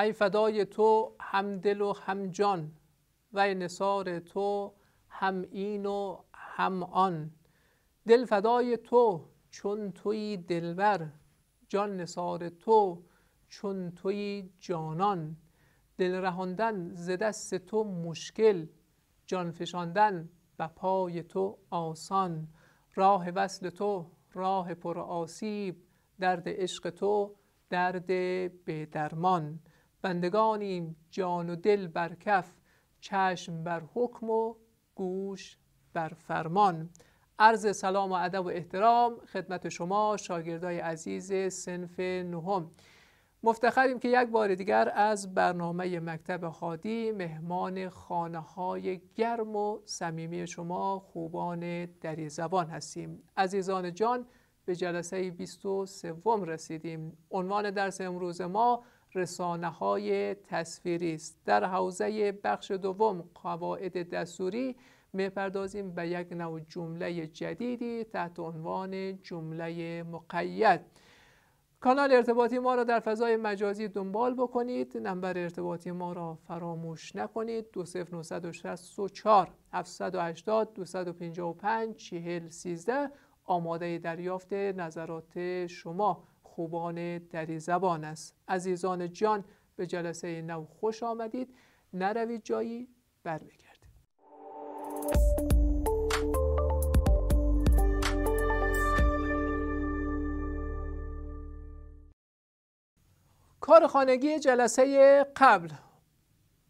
ای فدای تو هم دل و هم جان و نصار تو هم این و هم آن دل فدای تو چون توی دلبر جان نصار تو چون توی جانان دل رهاندن ز دست تو مشکل جان فشاندن و پای تو آسان راه وصل تو راه پر آسیب درد عشق تو درد درمان بندگانیم جان و دل بر کف چشم بر حکم و گوش بر فرمان عرض سلام و ادب و احترام خدمت شما شاگردای عزیز سنف نهم مفتخریم که یک بار دیگر از برنامه مکتب خادی مهمان خانه های گرم و صمیمی شما خوبان دری زبان هستیم عزیزان جان به جلسه 23 رسیدیم عنوان درس امروز ما رسانه های تصویری است در حوزه بخش دوم قواعد دستوری میپردازیم به یک نوع جمله جدیدی تحت عنوان جمله مقید کانال ارتباطی ما را در فضای مجازی دنبال بکنید نمبر ارتباطی ما را فراموش نکنید 2964 780 255 4013 آماده دریافت نظرات شما خوبان دری زبان است عزیزان جان به جلسه نو خوش آمدید نروید جایی برمیگردید کار خانگی جلسه قبل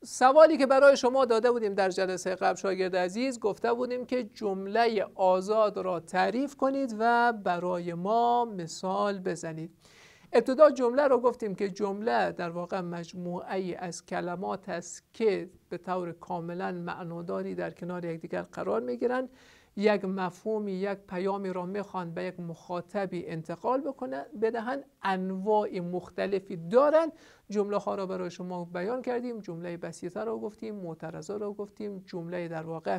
سوالی که برای شما داده بودیم در جلسه قبل شاگرد عزیز گفته بودیم که جمله آزاد را تعریف کنید و برای ما مثال بزنید ابتدا جمله را گفتیم که جمله در واقع مجموعه از کلمات است که به طور کاملا معناداری در کنار یکدیگر قرار میگیرند یک مفهومی یک پیامی را میخوان به یک مخاطبی انتقال بکنن بدهن انواع مختلفی دارند جمله ها را برای شما بیان کردیم جمله بسیطه را گفتیم معترضه را گفتیم جمله در واقع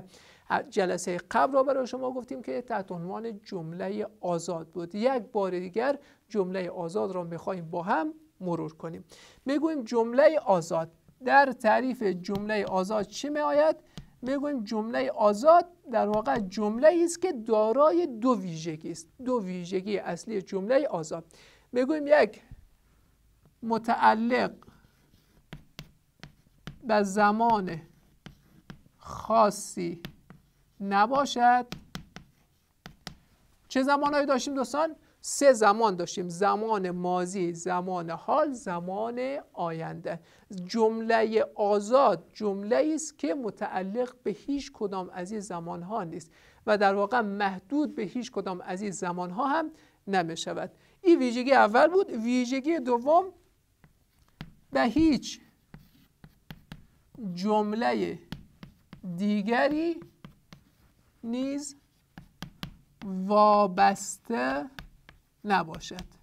جلسه قبل را برای شما گفتیم که تحت عنوان جمله آزاد بود یک بار دیگر جمله آزاد را میخوایم با هم مرور کنیم میگویم جمله آزاد در تعریف جمله آزاد چی می آید؟ میگویم جمله آزاد در واقع جمله است که دارای دو ویژگی است دو ویژگی اصلی جمله آزاد میگویم یک متعلق به زمان خاصی نباشد چه زمانهایی داشتیم دوستان سه زمان داشتیم زمان ماضی زمان حال زمان آینده جمله آزاد جمله است که متعلق به هیچ کدام از این زمان ها نیست و در واقع محدود به هیچ کدام از این زمان ها هم نمی شود این ویژگی اول بود ویژگی دوم به هیچ جمله دیگری نیز وابسته نباشد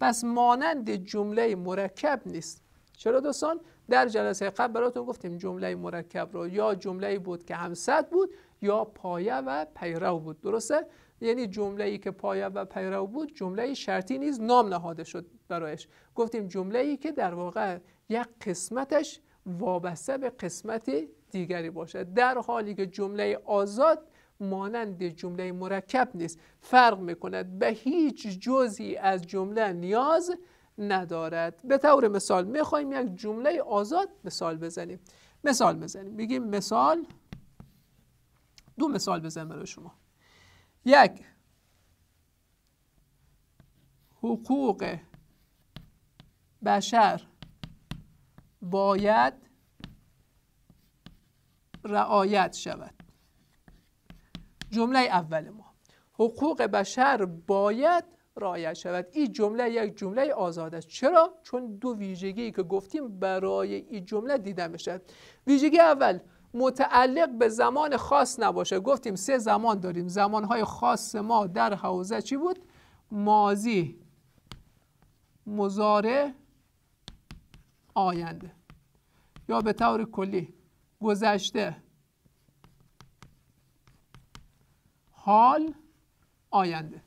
پس مانند جمله مرکب نیست چرا دوستان در جلسه قبل براتون گفتیم جمله مرکب رو یا جمله بود که همسد بود یا پایه و پیرو بود درسته یعنی جمله ای که پایه و پیرو بود جمله شرطی نیز نام نهاده شد برایش گفتیم جمله ای که در واقع یک قسمتش وابسته به قسمت دیگری باشد در حالی که جمله آزاد مانند جمله مرکب نیست فرق میکند به هیچ جزی از جمله نیاز ندارد به طور مثال میخوایم یک جمله آزاد مثال بزنیم مثال بزنیم میگیم مثال دو مثال بزنم برای شما یک حقوق بشر باید رعایت شود جمله اول ما حقوق بشر باید رعایت شود این جمله یک جمله آزاد است چرا چون دو ویژگی که گفتیم برای این جمله دیده میشد ویژگی اول متعلق به زمان خاص نباشه گفتیم سه زمان داریم زمانهای خاص ما در حوزه چی بود ماضی مزارع آینده یا به طور کلی گذشته حال آینده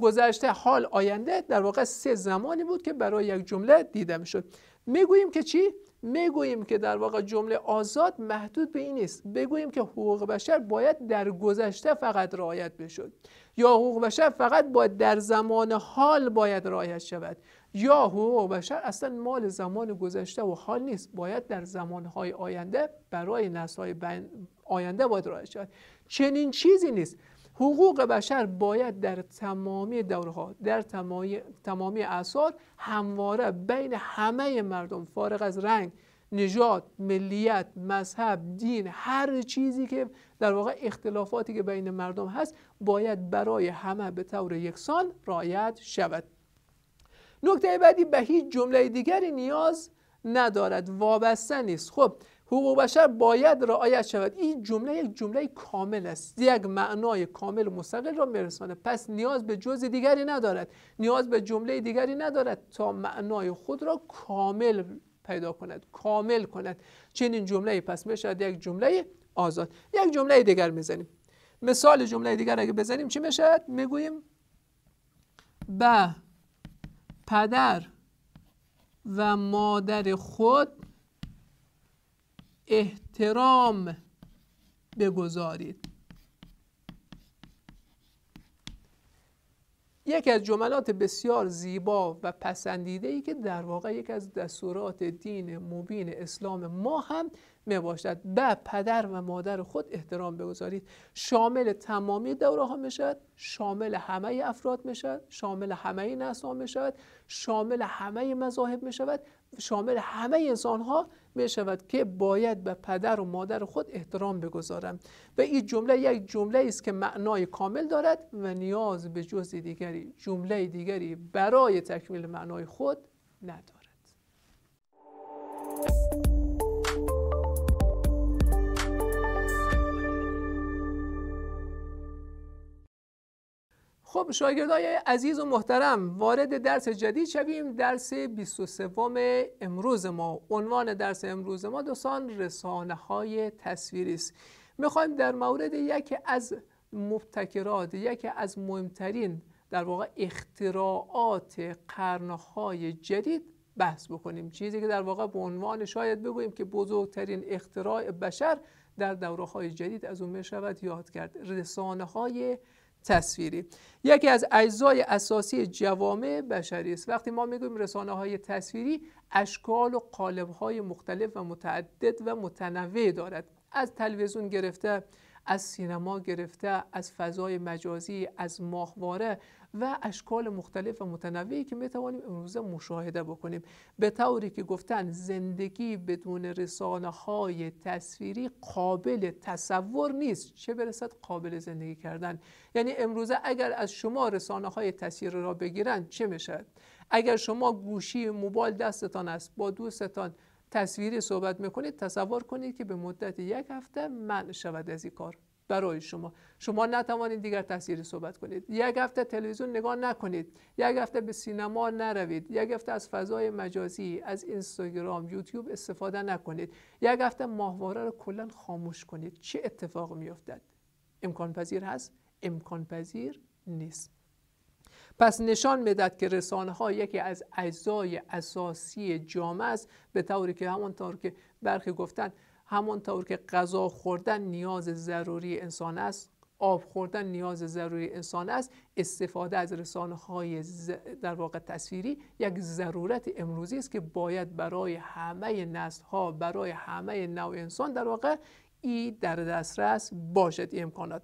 گذشته حال آینده در واقع سه زمانی بود که برای یک جمله دیده میشد میگوییم که چی میگوییم که در واقع جمله آزاد محدود به این نیست بگوییم که حقوق بشر باید در گذشته فقط رعایت بشد یا حقوق بشر فقط باید در زمان حال باید رعایت شود یا حقوق بشر اصلا مال زمان گذشته و حال نیست باید در زمانهای آینده برای نسلهای آینده باید رعایت شود چنین چیزی نیست حقوق بشر باید در تمامی دورها در تمامی, تمامی اثار همواره بین همه مردم فارغ از رنگ نژاد ملیت مذهب دین هر چیزی که در واقع اختلافاتی که بین مردم هست باید برای همه به طور یکسان رعایت شود نکته بعدی به هیچ جمله دیگری نیاز ندارد وابسته نیست خب حقوق بشر باید رعایت شود این جمله یک جمله کامل است یک معنای کامل و مستقل را میرساند پس نیاز به جز دیگری ندارد نیاز به جمله دیگری ندارد تا معنای خود را کامل پیدا کند کامل کند چنین جمله پس میشود یک جمله آزاد یک جمله دیگر میزنیم مثال جمله دیگر اگه بزنیم چی میشود میگوییم به پدر و مادر خود احترام بگذارید یکی از جملات بسیار زیبا و پسندیده ای که در واقع یکی از دستورات دین مبین اسلام ما هم می باشد به پدر و مادر خود احترام بگذارید شامل تمامی دوره ها می شود شامل همه افراد می شود شامل همه نسل ها می شود شامل همه مذاهب می شود شامل همه انسان ها می شود که باید به پدر و مادر خود احترام بگذارم و این جمله یک جمله است که معنای کامل دارد و نیاز به جز دیگری جمله دیگری برای تکمیل معنای خود ندارد خب شاگردای عزیز و محترم وارد درس جدید شویم درس 23 امروز ما عنوان درس امروز ما دوستان رسانه های تصویری است میخوایم در مورد یکی از مبتکرات یکی از مهمترین در واقع اختراعات قرنهای جدید بحث بکنیم چیزی که در واقع به عنوان شاید بگوییم که بزرگترین اختراع بشر در دوره های جدید از اون میشود یاد کرد رسانه های تصویری یکی از اجزای اساسی جوامع بشری است وقتی ما میگویم رسانه های تصویری اشکال و قالب های مختلف و متعدد و متنوع دارد از تلویزیون گرفته از سینما گرفته از فضای مجازی از ماهواره و اشکال مختلف و متنوعی که می توانیم امروزه مشاهده بکنیم به طوری که گفتن زندگی بدون رسانه های تصویری قابل تصور نیست چه برسد قابل زندگی کردن یعنی امروزه اگر از شما رسانه های تصویر را بگیرند چه شد؟ اگر شما گوشی موبایل دستتان است با دوستتان تصویری صحبت میکنید تصور کنید که به مدت یک هفته من شود از این کار برای شما شما نتوانید دیگر تصویری صحبت کنید یک هفته تلویزیون نگاه نکنید یک هفته به سینما نروید یک هفته از فضای مجازی از اینستاگرام یوتیوب استفاده نکنید یک هفته ماهواره رو کلا خاموش کنید چه اتفاق میافتد امکان پذیر هست امکان پذیر نیست پس نشان میداد که رسانه ها یکی از اجزای اساسی جامعه است به طوری که طور که برخی گفتن طور که غذا خوردن نیاز ضروری انسان است آب خوردن نیاز ضروری انسان است استفاده از رسانه های در واقع تصویری یک ضرورت امروزی است که باید برای همه نسل ها برای همه نوع انسان در واقع ای در دسترس باشد امکانات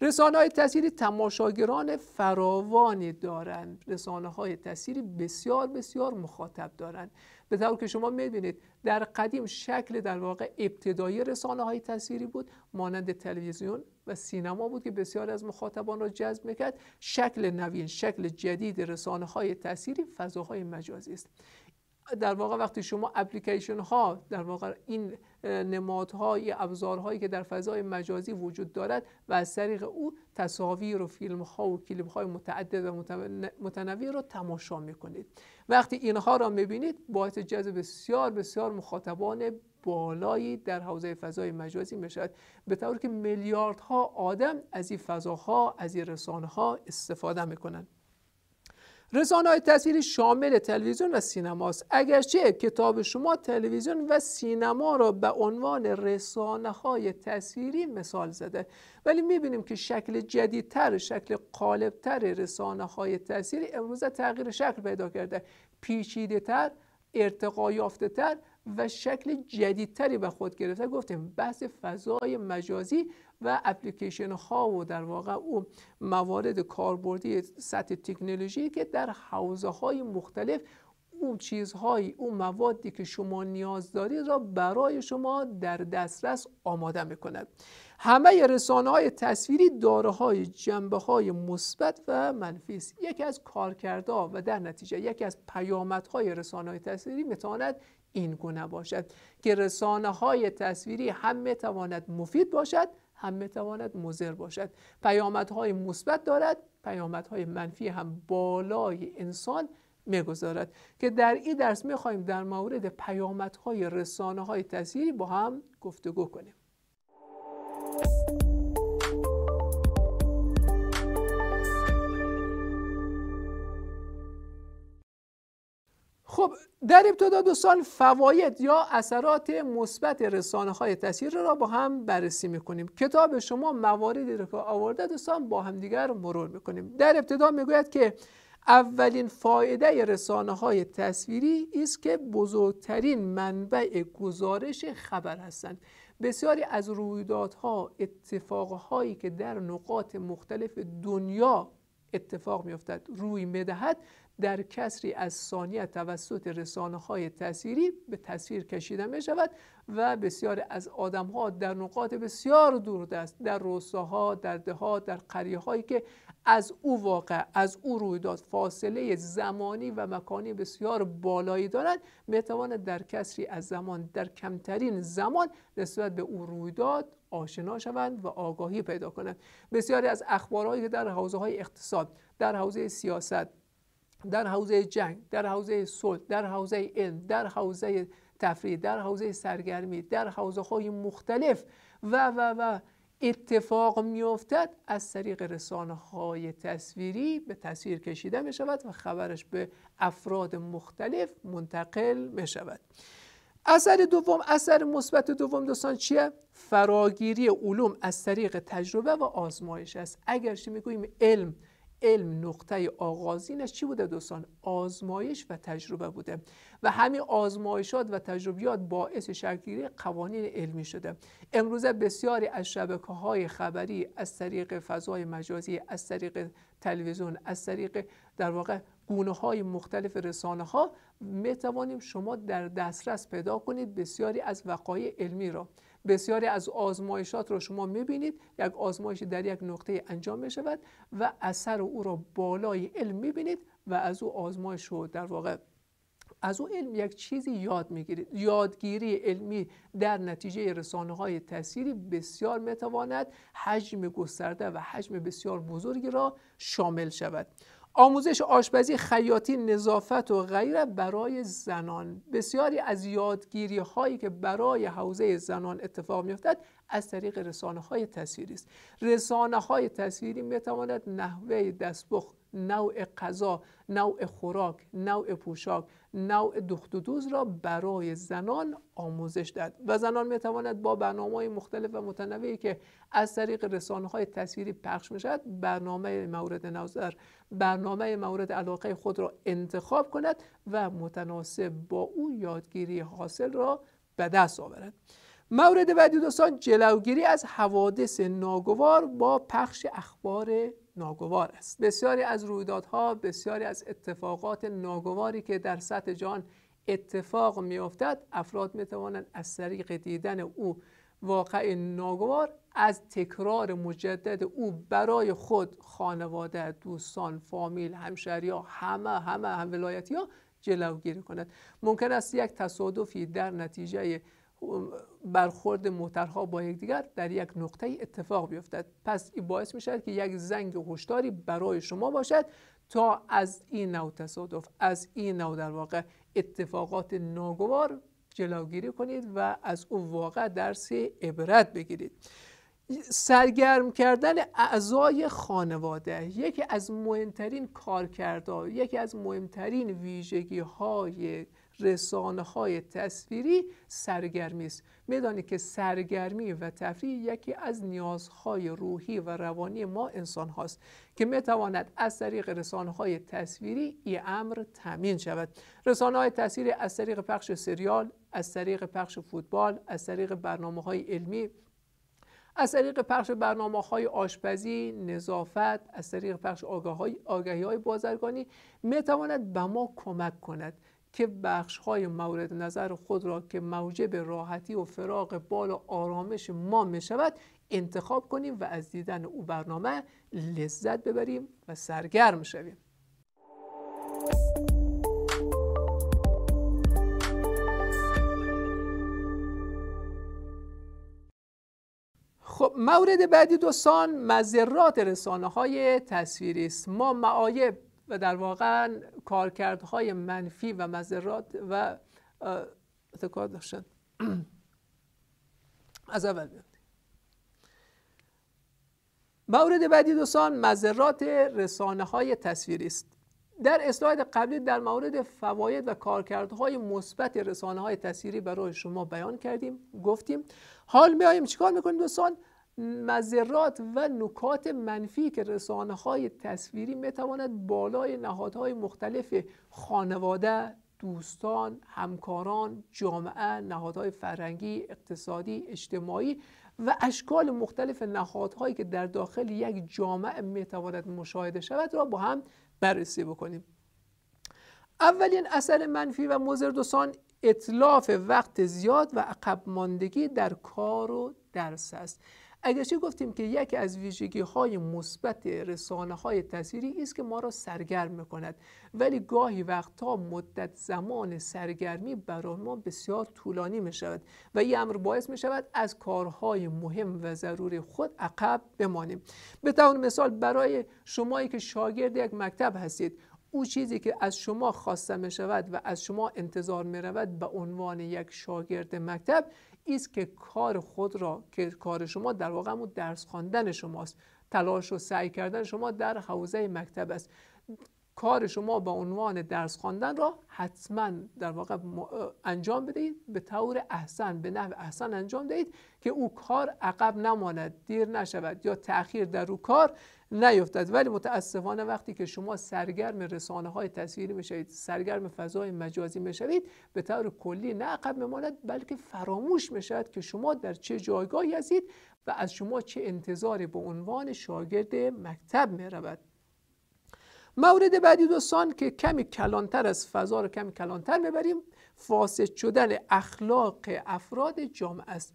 رسانه های تصویری تماشاگران فراوانی دارند رسانه های تصویری بسیار بسیار مخاطب دارند به طور که شما میبینید در قدیم شکل در واقع ابتدایی رسانه های تصویری بود مانند تلویزیون و سینما بود که بسیار از مخاطبان را جذب میکرد شکل نوین شکل جدید رسانه های تصویری فضاهای مجازی است در واقع وقتی شما اپلیکیشن ها در واقع این نمادهای ابزارهایی که در فضای مجازی وجود دارد و از طریق او تصاویر و فیلم ها و کلیپ های متعدد و متنوع را تماشا میکنید وقتی اینها را میبینید باعث جذب بسیار بسیار مخاطبان بالایی در حوزه فضای مجازی میشود به طوری که میلیاردها آدم از این فضاها از این رسانه ها استفاده میکنند رسانه های تصویری شامل تلویزیون و سینما است اگرچه کتاب شما تلویزیون و سینما را به عنوان رسانه های تصویری مثال زده ولی میبینیم که شکل جدیدتر شکل قالبتر رسانه های تصویری امروزه تغییر شکل پیدا کرده پیچیده تر ارتقا یافته تر و شکل جدیدتری به خود گرفته گفتیم بحث فضای مجازی و اپلیکیشن ها و در واقع اون موارد کاربردی سطح تکنولوژی که در حوزه های مختلف اون چیزهایی اون موادی که شما نیاز دارید را برای شما در دسترس آماده میکند همه رسانه های تصویری داره های جنبه های مثبت و منفی است یکی از کارکردها و در نتیجه یکی از پیامدهای رسانه های تصویری میتواند این گونه باشد که رسانه های تصویری هم میتواند مفید باشد هم میتواند مضر باشد پیامدهای مثبت دارد پیامدهای منفی هم بالای انسان میگذارد که در این درس میخواهیم در مورد پیامدهای رسانه های تصویری با هم گفتگو کنیم خب در ابتدا دوستان فواید یا اثرات مثبت رسانه های تصویر را با هم بررسی میکنیم کتاب شما مواردی را که آورده دوستان با هم دیگر مرور میکنیم در ابتدا میگوید که اولین فایده رسانه های تصویری است که بزرگترین منبع گزارش خبر هستند بسیاری از رویدادها اتفاقهایی که در نقاط مختلف دنیا اتفاق میافتد روی بدهد در کسری از ثانیه توسط رسانه های تصویری به تصویر کشیده می شود و بسیار از آدم ها در نقاط بسیار دوردست در روستاها در دهات در قریه هایی که از او واقع از او رویداد فاصله زمانی و مکانی بسیار بالایی دارد می تواند در کسری از زمان در کمترین زمان نسبت به او رویداد آشنا شوند و آگاهی پیدا کنند بسیاری از اخبارهایی که در حوزه های اقتصاد در حوزه سیاست در حوزه جنگ در حوزه صلح در حوزه علم در حوزه تفریح در حوزه سرگرمی در حوزه های مختلف و و و اتفاق میافتد از طریق رسانه های تصویری به تصویر کشیده می شود و خبرش به افراد مختلف منتقل می شود اثر دوم اثر مثبت دوم دوستان چیه فراگیری علوم از طریق تجربه و آزمایش است اگر اگرچه میگوییم علم علم نقطه آغازینش چی بوده دوستان آزمایش و تجربه بوده و همین آزمایشات و تجربیات باعث شکلگیری قوانین علمی شده امروزه بسیاری از شبکه های خبری از طریق فضای مجازی از طریق تلویزیون از طریق در واقع گونه های مختلف رسانه ها می توانیم شما در دسترس پیدا کنید بسیاری از وقایع علمی را بسیاری از آزمایشات را شما میبینید یک آزمایش در یک نقطه انجام می شود و اثر او را بالای علم میبینید و از او آزمایش رو در واقع از او علم یک چیزی یاد میگیرید یادگیری علمی در نتیجه رسانه های تاثیری بسیار میتواند حجم گسترده و حجم بسیار بزرگی را شامل شود آموزش آشپزی خیاطی نظافت و غیره برای زنان بسیاری از یادگیری هایی که برای حوزه زنان اتفاق میافتد از طریق رسانه های تصویری است رسانه های تصویری میتواند تواند نحوه دستپخت نوع قضا، نوع خوراک نوع پوشاک نوع دخت و دوز را برای زنان آموزش داد و زنان می با برنامه های مختلف و متنوعی که از طریق رسانه های تصویری پخش می شود برنامه مورد نظر برنامه مورد علاقه خود را انتخاب کند و متناسب با او یادگیری حاصل را به دست آورد مورد بعدی دوستان جلوگیری از حوادث ناگوار با پخش اخبار ناگوار است بسیاری از رویدادها بسیاری از اتفاقات ناگواری که در سطح جهان اتفاق میافتد افراد میتوانند از طریق دیدن او واقع ناگوار از تکرار مجدد او برای خود خانواده دوستان فامیل یا همه همه هم ولایتی ها جلوگیری کند ممکن است یک تصادفی در نتیجه برخورد محترها با یکدیگر در یک نقطه اتفاق بیفتد پس این باعث می شود که یک زنگ هشداری برای شما باشد تا از این نوع تصادف از این نوع در واقع اتفاقات ناگوار جلوگیری کنید و از اون واقع درس عبرت بگیرید سرگرم کردن اعضای خانواده یکی از مهمترین کارکردها یکی از مهمترین ویژگی های رسانه های تصویری سرگرمی است میدانی که سرگرمی و تفریح یکی از نیازهای روحی و روانی ما انسان هاست که میتواند از طریق رسانه های تصویری این امر تامین شود رسانه های تصویری از طریق پخش سریال از طریق پخش فوتبال از طریق برنامه های علمی از طریق پخش برنامه های آشپزی، نظافت، از طریق پخش آگاهی های بازرگانی میتواند به ما کمک کند که بخش های مورد نظر خود را که موجب راحتی و فراغ بال و آرامش ما می شود انتخاب کنیم و از دیدن او برنامه لذت ببریم و سرگرم شویم خب مورد بعدی دوستان مذرات رسانه های تصویری است ما معایب و در واقع کارکردهای منفی و مذرات و اتکار داشتن از اول مورد بعدی دوستان مذرات رسانه های تصویری است در اسلاید قبلی در مورد فواید و کارکردهای مثبت رسانه های تصویری برای شما بیان کردیم گفتیم حال میایم چیکار میکنیم دوستان مذرات و نکات منفی که رسانه های تصویری میتواند بالای نهادهای مختلف خانواده دوستان، همکاران، جامعه، نهادهای فرهنگی، اقتصادی، اجتماعی و اشکال مختلف نهادهایی که در داخل یک جامعه میتواند مشاهده شود را با هم بررسی بکنیم. اولین اثر منفی و مضر اطلاف وقت زیاد و عقب ماندگی در کار و درس است. اگرچه گفتیم که یکی از ویژگی های مثبت رسانه های تصویری است که ما را سرگرم میکند ولی گاهی وقتها مدت زمان سرگرمی برای ما بسیار طولانی می شود و این امر باعث می شود از کارهای مهم و ضروری خود عقب بمانیم به طور مثال برای شمایی که شاگرد یک مکتب هستید او چیزی که از شما خواسته می شود و از شما انتظار می رود به عنوان یک شاگرد مکتب ایست که کار خود را که کار شما در واقع درس خواندن شماست تلاش و سعی کردن شما در حوزه مکتب است کار شما به عنوان درس خواندن را حتما در واقع انجام بدهید به طور احسن به نحو احسن انجام دهید که او کار عقب نماند دیر نشود یا تاخیر در او کار نیفتد ولی متاسفانه وقتی که شما سرگرم رسانه های تصویری میشوید سرگرم فضای مجازی میشوید به طور کلی نه عقب میماند بلکه فراموش میشود که شما در چه جایگاهی هستید و از شما چه انتظاری به عنوان شاگرد مکتب میرود مورد بعدی دوستان که کمی کلانتر از فضا رو کمی کلانتر ببریم فاسد شدن اخلاق افراد جامعه است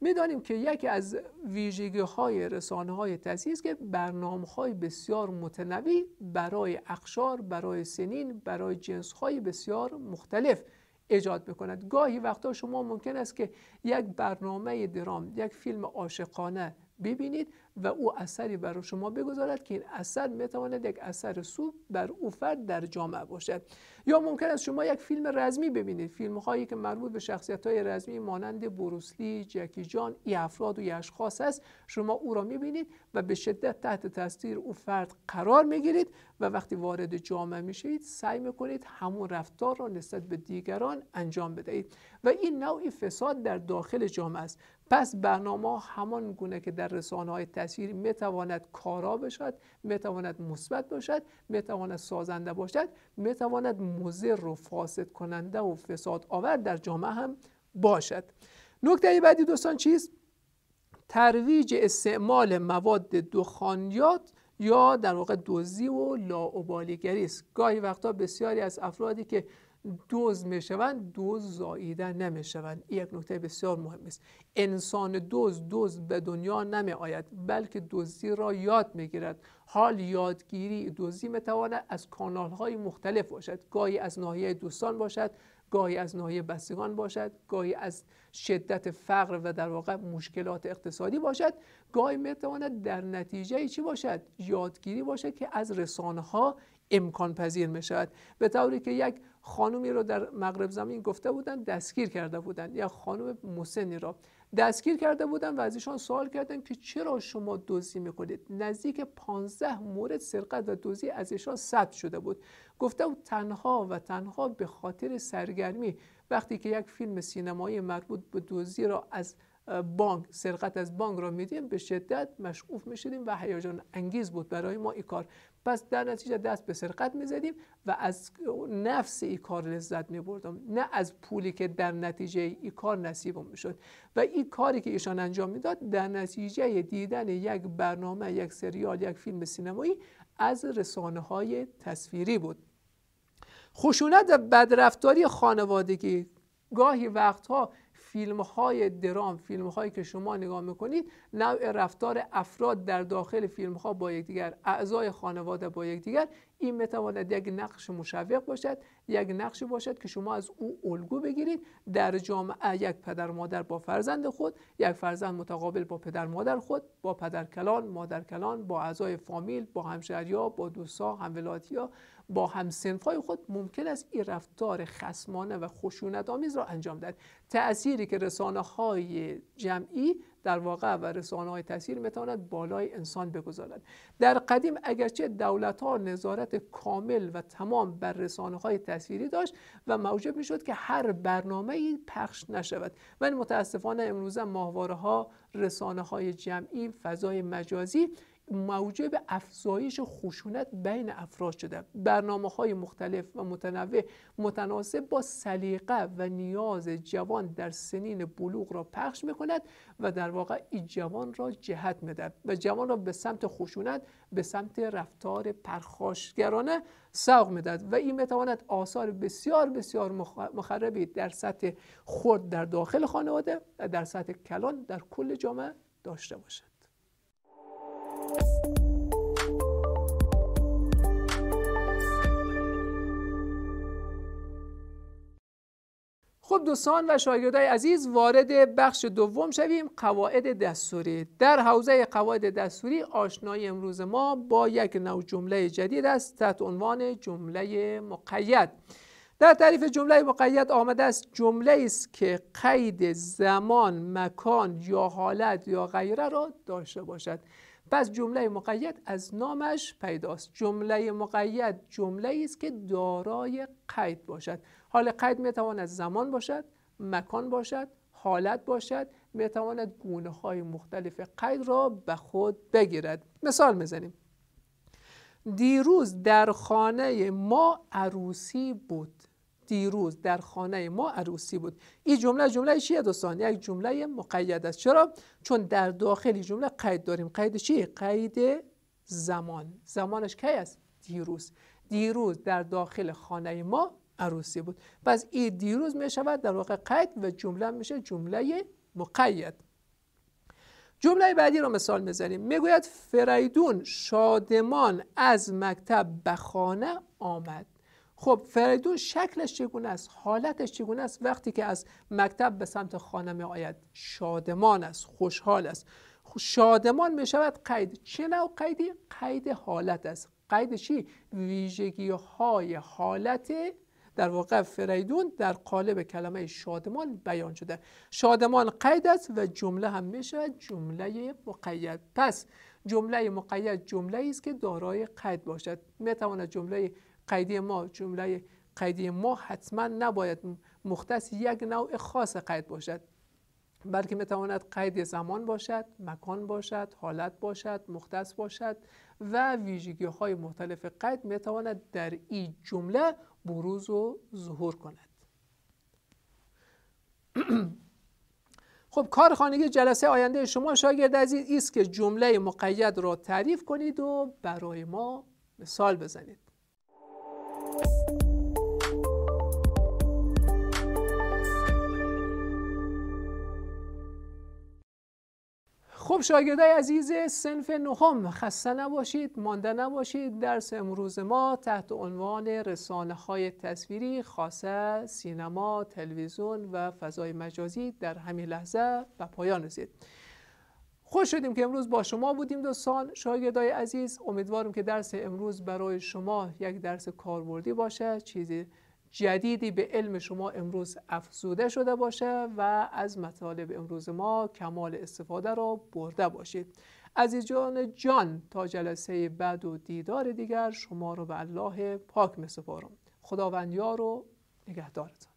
میدانیم که یکی از ویژگی های رسانه های تحصیل که برنامه های بسیار متنوع برای اخشار، برای سنین، برای جنس های بسیار مختلف ایجاد میکند گاهی وقتا شما ممکن است که یک برنامه درام یک فیلم عاشقانه ببینید و او اثری بر شما بگذارد که این اثر میتواند یک اثر سوب بر او فرد در جامعه باشد یا ممکن است شما یک فیلم رزمی ببینید فیلم هایی که مربوط به شخصیت های رزمی مانند بروسلی جکی جان ای افراد و ای اشخاص است شما او را میبینید و به شدت تحت تاثیر او فرد قرار میگیرید و وقتی وارد جامعه میشید سعی میکنید همون رفتار را نسبت به دیگران انجام بدهید و این نوعی فساد در داخل جامعه است پس برنامه همان گونه که در رسانه های می میتواند کارا باشد میتواند مثبت باشد میتواند سازنده باشد میتواند مضر و فاسد کننده و فساد آور در جامعه هم باشد نکته بعدی دوستان چیست ترویج استعمال مواد دخانیات یا در واقع دوزی و لاعبالیگری است گاهی وقتا بسیاری از افرادی که دوز میشوند دوز زاییده نمیشوند این یک نکته بسیار مهم است انسان دوز دوز به دنیا نمی آید بلکه دوزی را یاد میگیرد حال یادگیری دزدی میتواند از کانال های مختلف باشد گاهی از ناحیه دوستان باشد گاهی از ناحیه بستگان باشد گاهی از شدت فقر و در واقع مشکلات اقتصادی باشد گاهی میتواند در نتیجه چی باشد یادگیری باشد که از رسانه ها امکان پذیر می شود به طوری که یک خانومی رو در مغرب زمین گفته بودن دستگیر کرده بودن یا خانم مسنی را دستگیر کرده بودن و از ایشان سوال کردن که چرا شما دزدی میکنید نزدیک 15 مورد سرقت و دزدی از ایشان ثبت شده بود گفته بود تنها و تنها به خاطر سرگرمی وقتی که یک فیلم سینمایی مربوط به دزدی را از بانک سرقت از بانک را میدیم به شدت مشغوف میشدیم و هیجان انگیز بود برای ما این کار پس در نتیجه دست به سرقت میزدیم و از نفس ای کار لذت میبردم نه از پولی که در نتیجه ای کار نصیبم میشد و این کاری که ایشان انجام میداد در نتیجه دیدن یک برنامه یک سریال یک فیلم سینمایی از رسانه های تصویری بود خشونت و بدرفتاری خانوادگی گاهی وقتها فیلم های درام فیلم هایی که شما نگاه میکنید نوع رفتار افراد در داخل فیلم ها با یکدیگر اعضای خانواده با یکدیگر این میتواند یک نقش مشوق باشد یک نقش باشد که شما از او الگو بگیرید در جامعه یک پدر مادر با فرزند خود یک فرزند متقابل با پدر مادر خود با پدر کلان مادر کلان با اعضای فامیل با ها با دوستا یا با های خود ممکن است این رفتار خسمانه و خشونت آمیز را انجام دهد تأثیری که رسانه های جمعی در واقع و رسانه تاثیر میتواند بالای انسان بگذارد در قدیم اگرچه دولت ها نظارت کامل و تمام بر رسانه های تصویری داشت و موجب میشد که هر برنامه ای پخش نشود ولی متاسفانه امروزه ماهواره ها رسانه های جمعی فضای مجازی موجب افزایش خشونت بین افراد شده برنامه های مختلف و متنوع متناسب با سلیقه و نیاز جوان در سنین بلوغ را پخش میکند و در واقع این جوان را جهت میدهد و جوان را به سمت خشونت به سمت رفتار پرخاشگرانه سوق میدهد و این میتواند آثار بسیار بسیار مخربی در سطح خرد در داخل خانواده و در سطح کلان در کل جامعه داشته باشد خب دوستان و شاگردای عزیز وارد بخش دوم شویم قواعد دستوری در حوزه قواعد دستوری آشنای امروز ما با یک نوع جمله جدید است تحت عنوان جمله مقید در تعریف جمله مقید آمده است جمله است که قید زمان مکان یا حالت یا غیره را داشته باشد پس جمله مقید از نامش پیداست جمله مقید جمله است که دارای قید باشد حال قید میتواند زمان باشد مکان باشد حالت باشد میتواند گونه های مختلف قید را به خود بگیرد مثال میزنیم دیروز در خانه ما عروسی بود دیروز در خانه ما عروسی بود این جمله جمله چیه دوستان یک جمله مقید است چرا چون در داخل جمله قید داریم قید چی؟ قید زمان زمانش کی است دیروز دیروز در داخل خانه ما عروسی بود پس ای دیروز می شود در واقع قید و جمله میشه جمله مقید جمله بعدی رو مثال میزنیم میگوید فریدون شادمان از مکتب به خانه آمد خب فریدون شکلش چگونه است حالتش چگونه است وقتی که از مکتب به سمت خانه می آید شادمان است خوشحال است خب شادمان می شود قید چه نوع قیدی قید حالت است قید چی ویژگی های حالت در واقع فریدون در قالب کلمه شادمان بیان شده شادمان قید است و جمله هم میشه جمله مقید پس جمله مقید جمله است که دارای قید باشد میتواند جمله قیدی ما جمله قیدی ما حتما نباید مختص یک نوع خاص قید باشد بلکه میتواند قید زمان باشد مکان باشد حالت باشد مختص باشد و ویژگی های مختلف قید میتواند در این جمله بروز و ظهور کند خب کار خانگی جلسه آینده شما شاگرد عزیز است که جمله مقید را تعریف کنید و برای ما مثال بزنید خب شاگردای عزیز سنف نهم خسته نباشید مانده نباشید درس امروز ما تحت عنوان رسانه های تصویری خاصه سینما تلویزیون و فضای مجازی در همین لحظه به پایان رسید خوش شدیم که امروز با شما بودیم دوستان شاگردای عزیز امیدوارم که درس امروز برای شما یک درس کاربردی باشه چیزی جدیدی به علم شما امروز افزوده شده باشه و از مطالب امروز ما کمال استفاده را برده باشید عزیزان جان تا جلسه بعد و دیدار دیگر شما را به الله پاک می سپارم یار و نگهدارتان